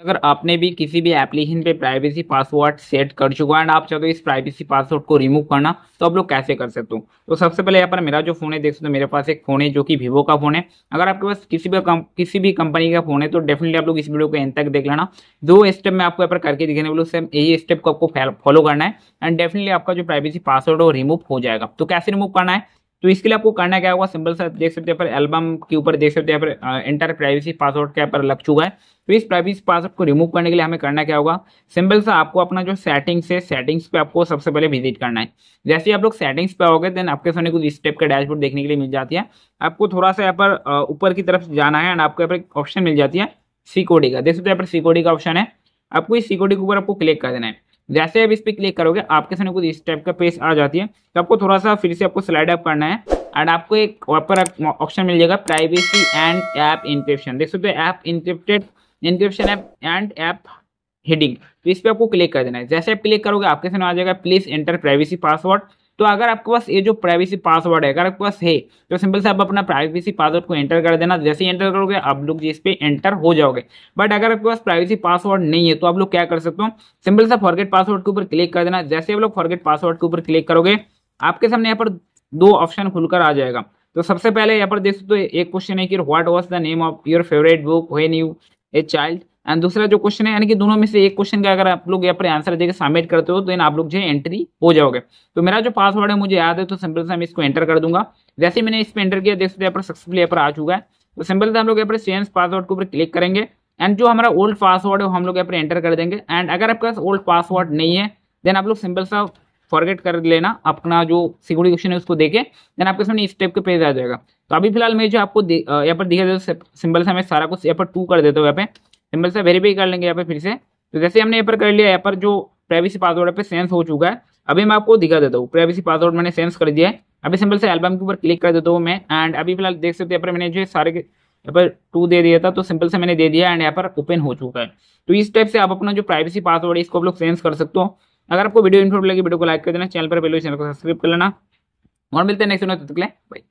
अगर आपने भी किसी भी एप्लीकेशन पे प्राइवेसी पासवर्ड सेट कर चुका है एंड आप चाहते हो इस प्राइवेसी पासवर्ड को रिमूव करना तो आप लोग कैसे कर सकते हो तो सबसे पहले यहाँ पर मेरा जो फोन है देख सकते हो मेरे पास एक फोन है जो कि वीवो का फोन है अगर आपके पास किसी भी कम, किसी भी कंपनी का फोन है तो डेफिनेटली आप लोग इस वीडियो को एंड तक देख लेना दो स्टेप में आपको यहाँ पर करके दिखाने वालों सेम यही स्टेप को आपको फॉलो करना है एंड डेफिनेटली आपका जो प्राइवेसी पासवर्ड है वो रिमूव हो जाएगा तो कैसे रिमूव करना है तो इसके लिए आपको करना क्या होगा सिंपल सा देख सकते हैं पर एल्बम के ऊपर देख सकते हैं पर एंटर प्राइवेसी पासवर्ड के पर लग चुका है तो इस प्राइवेसी पासवर्ड को रिमूव करने के लिए हमें करना क्या होगा सिंपल सा आपको अपना जो सेटिंग्स है सेटिंग्स पे आपको सबसे पहले विजिट करना है जैसे ही आप लोग सेटिंग्स पे आओगे देन आपके सामने कुछ स्टेप का डैशबोर्ड देखने के लिए मिल जाती है आपको थोड़ा सा यहाँ पर ऊपर की तरफ जाना है एंड आपको यहाँ पर ऑप्शन मिल जाती है सिक्योरिटी का देख सकते हैं यहाँ पर सिक्योरिटी का ऑप्शन है आपको इस सिक्योरिटी के ऊपर आपको क्लिक कर देना है जैसे आप इस पर क्लिक करोगे आपके सामने कुछ इस टाइप का पेज आ जाती है तो आपको थोड़ा सा फिर से आपको स्लाइड अप करना है एंड आपको एक वहाँ ऑप्शन मिल जाएगा प्राइवेसी एंड ऐप इंक्रिप्शन देख सकते हो app encrypted encryption app and app heading तो इस पर आपको क्लिक कर देना है जैसे आप क्लिक करोगे आपके सामने आ जाएगा प्लीज एंटर प्राइवेसी पासवर्ड तो अगर आपके पास ये जो प्राइवेसी पासवर्ड है अगर आपके पास है तो सिंपल से आप अपना प्राइवेसी पासवर्ड को एंटर कर देना जैसे ही एंटर करोगे आप लोग जिस पे एंटर हो जाओगे बट अगर आपके पास प्राइवेसी पासवर्ड नहीं है तो आप लोग क्या कर सकते हो सिंपल से फॉरगेट पासवर्ड के ऊपर क्लिक कर देना जैसे आप लोग फॉरगेट पासवर्ड के ऊपर क्लिक करोगे आपके सामने यहाँ पर दो ऑप्शन खुलकर आ जाएगा तो सबसे पहले यहाँ पर देख सकते हो एक क्वेश्चन है कि what was the name of your favourite book when you a child and दूसरा जो क्वेश्चन है यानी कि दोनों में से एक क्वेश्चन का अगर आप लोग यहाँ पर आंसर देकर सबमिट करते हो तो इन आप लोग जो है एंट्री हो जाओगे तो मेरा जो पासवर्ड है मुझे याद है तो सिंपल से मैं इसको एंटर कर दूंगा जैसे मैंने इस पर एंटर किया देख सकते यहाँ पर सक्सेसफुल यहाँ पर आ चुका है तो सिंपल से हम लोग यहाँ पर चेंज पासवर्ड के ऊपर क्लिक करेंगे एंड जो हमारा ओल्ड पासवर्ड है हम लोग यहाँ पर एंटर कर देंगे एंड अगर आपके पास ओल्ड पासवर्ड नहीं है देन आप लोग सिंपल सा फॉरगेट कर लेना अपना जो सिक्योरिटी क्वेश्चन है उसको देखे देन आपके सामने इस टाइप के पेज आ जाएगा तो अभी फिलहाल मैं जो आपको यहाँ पर दिखा देता हूँ सिंपल सा मैं सारा कुछ यहाँ पर टू कर देता हूँ यहाँ पे सिंपल से वेरीफाई कर लेंगे यहाँ पे फिर से तो जैसे हमने यहाँ पर कर लिया यहाँ पर जो प्राइवेसी पासवर्ड पे सेंस हो चुका है अभी मैं आपको दिखा देता हूँ प्राइवेसी पासवर्ड मैंने सेंस कर दिया है अभी सिंपल से एल्बम के ऊपर क्लिक कर देता हूँ मैं एंड अभी फिलहाल देख सकते यहाँ पर मैंने जो है सारे यहाँ पर टू दे दिया था तो सिंपल से मैंने दे दिया एंड यहाँ पर ओपन हो चुका है तो इस टाइप से आप अपना जो प्राइवेसी पासवर्ड है इसको आप लोग सेंस कर सकते हो अगर आपको वीडियो इन्फॉर्म लगे वीडियो को लाइक कर देना चैनल पर पहले चैनल को सब्सक्राइब कर लेना और मिलते हैं नेक्स्ट वीडियो तब तक बाय